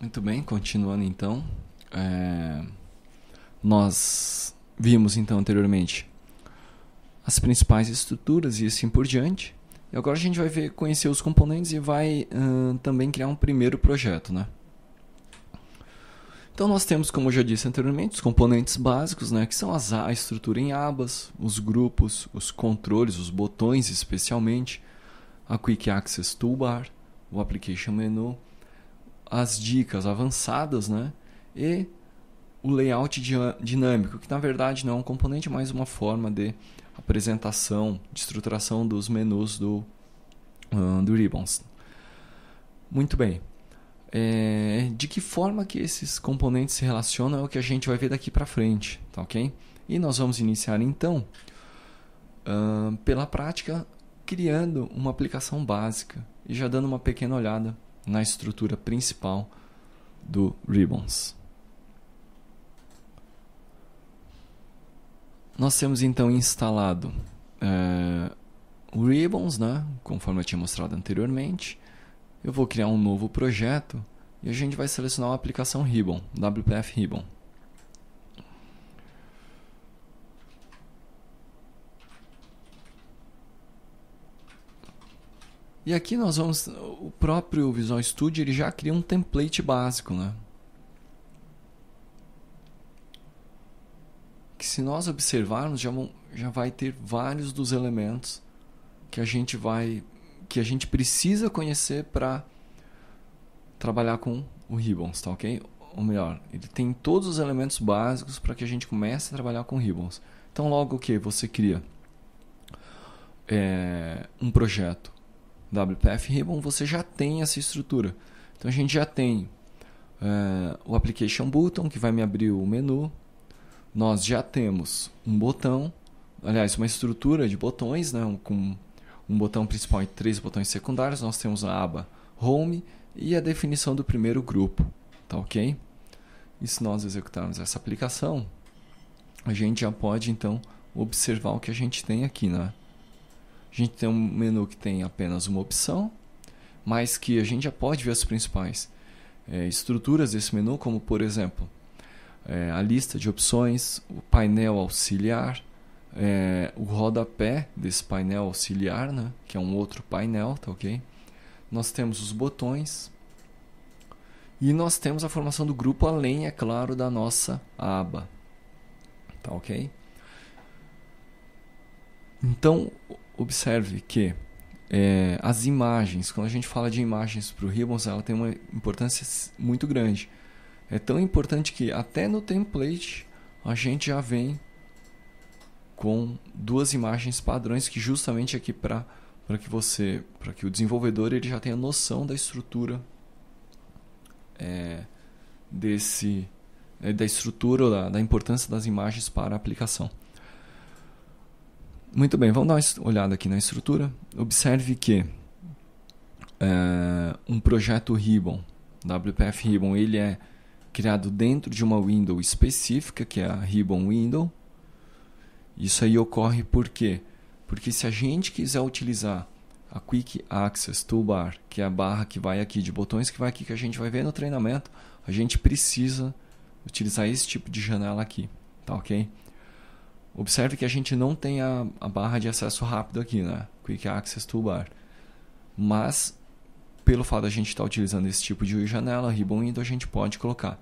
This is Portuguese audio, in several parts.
Muito bem, continuando então. É... Nós vimos então anteriormente as principais estruturas e assim por diante. E agora a gente vai ver, conhecer os componentes e vai uh, também criar um primeiro projeto, né? Então nós temos, como eu já disse anteriormente, os componentes básicos, né, que são as, a estrutura em abas, os grupos, os controles, os botões especialmente, a Quick Access Toolbar, o Application Menu, as dicas avançadas né? e o layout dinâmico, que na verdade não é um componente, mas uma forma de apresentação, de estruturação dos menus do, do Ribbons. Muito bem. É, de que forma que esses componentes se relacionam é o que a gente vai ver daqui para frente, tá ok? E nós vamos iniciar então pela prática criando uma aplicação básica e já dando uma pequena olhada na estrutura principal do Ribbons. Nós temos então instalado é, o Ribbons, né? conforme eu tinha mostrado anteriormente. Eu vou criar um novo projeto e a gente vai selecionar a aplicação Ribbon, WPF Ribbon. E aqui nós vamos, o próprio Visual Studio ele já cria um template básico, né? Que se nós observarmos já, já vai ter vários dos elementos que a gente vai, que a gente precisa conhecer para trabalhar com o Ribbons, tá ok? Ou melhor, ele tem todos os elementos básicos para que a gente comece a trabalhar com Ribbons. Então logo o que você cria é, um projeto WPF Ribbon, você já tem essa estrutura. Então a gente já tem eh, o Application Button, que vai me abrir o menu. Nós já temos um botão, aliás, uma estrutura de botões, né? com um botão principal e três botões secundários. Nós temos a aba Home e a definição do primeiro grupo. Tá ok? E se nós executarmos essa aplicação, a gente já pode então observar o que a gente tem aqui, né? A gente tem um menu que tem apenas uma opção, mas que a gente já pode ver as principais é, estruturas desse menu, como por exemplo é, a lista de opções, o painel auxiliar, é, o rodapé desse painel auxiliar, né, que é um outro painel, tá ok? Nós temos os botões e nós temos a formação do grupo além, é claro, da nossa aba, tá ok? Então, observe que é, as imagens, quando a gente fala de imagens para o Ribbons, ela tem uma importância muito grande. É tão importante que até no template a gente já vem com duas imagens padrões que justamente aqui para para que você para que o desenvolvedor ele já tenha noção da estrutura é, desse é, da estrutura da, da importância das imagens para a aplicação. Muito bem, vamos dar uma olhada aqui na estrutura. Observe que é, um projeto Ribbon, WPF Ribbon, ele é criado dentro de uma window específica, que é a Ribbon Window. Isso aí ocorre por quê? Porque se a gente quiser utilizar a Quick Access Toolbar, que é a barra que vai aqui de botões que vai aqui que a gente vai ver no treinamento, a gente precisa utilizar esse tipo de janela aqui, tá ok? Observe que a gente não tem a, a barra de acesso rápido aqui, né? Quick Access Toolbar. Mas, pelo fato de a gente estar tá utilizando esse tipo de janela, Ribbon Window, a gente pode colocar.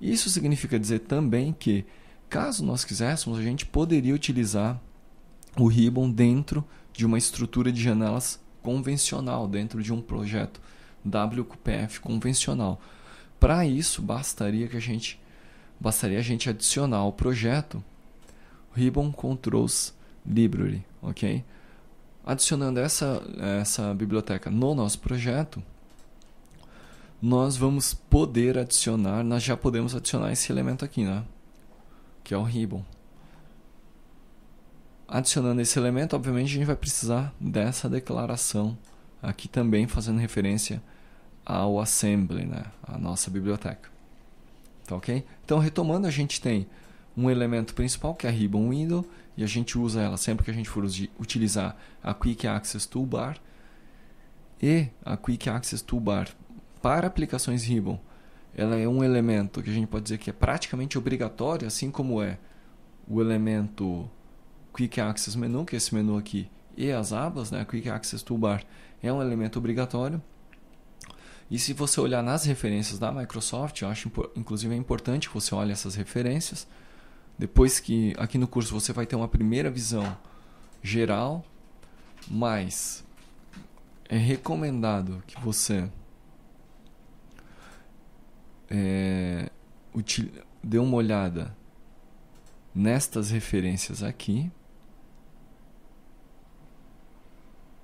Isso significa dizer também que, caso nós quiséssemos, a gente poderia utilizar o Ribbon dentro de uma estrutura de janelas convencional, dentro de um projeto WQPF convencional. Para isso, bastaria que a gente bastaria a gente adicionar o projeto Ribbon Controls Library, ok? Adicionando essa, essa biblioteca no nosso projeto, nós vamos poder adicionar, nós já podemos adicionar esse elemento aqui, né? Que é o ribbon. Adicionando esse elemento, obviamente a gente vai precisar dessa declaração aqui também fazendo referência ao assembly, né? A nossa biblioteca. Tá ok? Então, retomando, a gente tem um elemento principal que é a Ribbon Window e a gente usa ela sempre que a gente for utilizar a Quick Access Toolbar e a Quick Access Toolbar para aplicações Ribbon. Ela é um elemento que a gente pode dizer que é praticamente obrigatório, assim como é o elemento Quick Access Menu, que é esse menu aqui, e as abas, né? a Quick Access Toolbar é um elemento obrigatório. E se você olhar nas referências da Microsoft, eu acho inclusive é importante que você olhe essas referências. Depois que aqui no curso você vai ter uma primeira visão geral, mas é recomendado que você é, dê uma olhada nestas referências aqui.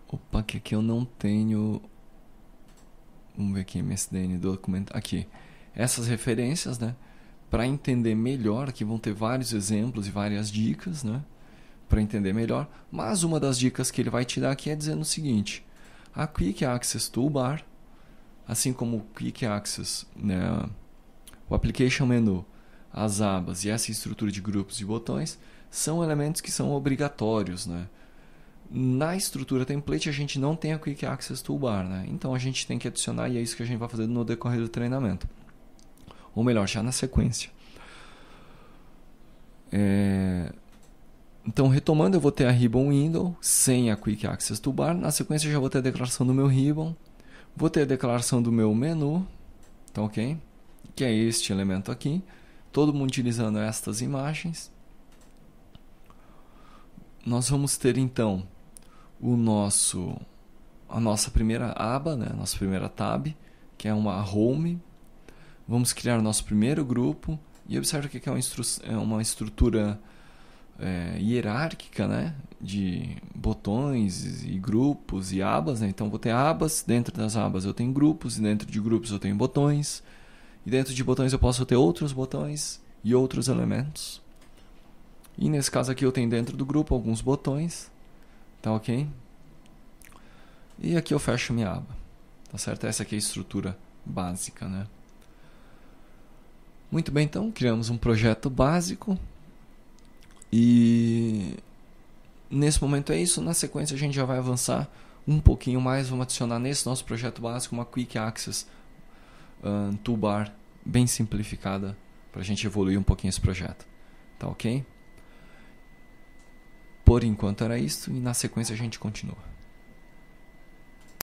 Opa, que aqui eu não tenho. Vamos ver aqui, MSDN documento. Aqui. Essas referências, né? para entender melhor, que vão ter vários exemplos e várias dicas, né? Para entender melhor. Mas uma das dicas que ele vai te dar aqui é dizendo o seguinte: a Quick Access Toolbar, assim como o Quick Access, né, o Application Menu, as abas e essa estrutura de grupos e botões, são elementos que são obrigatórios, né? Na estrutura template a gente não tem a Quick Access Toolbar, né? Então a gente tem que adicionar e é isso que a gente vai fazer no decorrer do treinamento. Ou melhor, já na sequência. É... Então, retomando, eu vou ter a Ribbon Window sem a Quick Access Toolbar. Na sequência, já vou ter a declaração do meu Ribbon. Vou ter a declaração do meu menu, tá ok? Que é este elemento aqui. Todo mundo utilizando estas imagens. Nós vamos ter, então, o nosso a nossa primeira aba, né? a nossa primeira tab, que é uma home Vamos criar nosso primeiro grupo e observa que é uma, é uma estrutura é, hierárquica, né? De botões e grupos e abas, né? Então vou ter abas, dentro das abas eu tenho grupos, e dentro de grupos eu tenho botões, e dentro de botões eu posso ter outros botões e outros elementos. E nesse caso aqui eu tenho dentro do grupo alguns botões, tá ok? E aqui eu fecho minha aba, tá certo? Essa aqui é a estrutura básica, né? Muito bem, então criamos um projeto básico e nesse momento é isso. Na sequência a gente já vai avançar um pouquinho mais, vamos adicionar nesse nosso projeto básico uma Quick Access um, toolbar bem simplificada para a gente evoluir um pouquinho esse projeto, tá ok? Por enquanto era isso e na sequência a gente continua.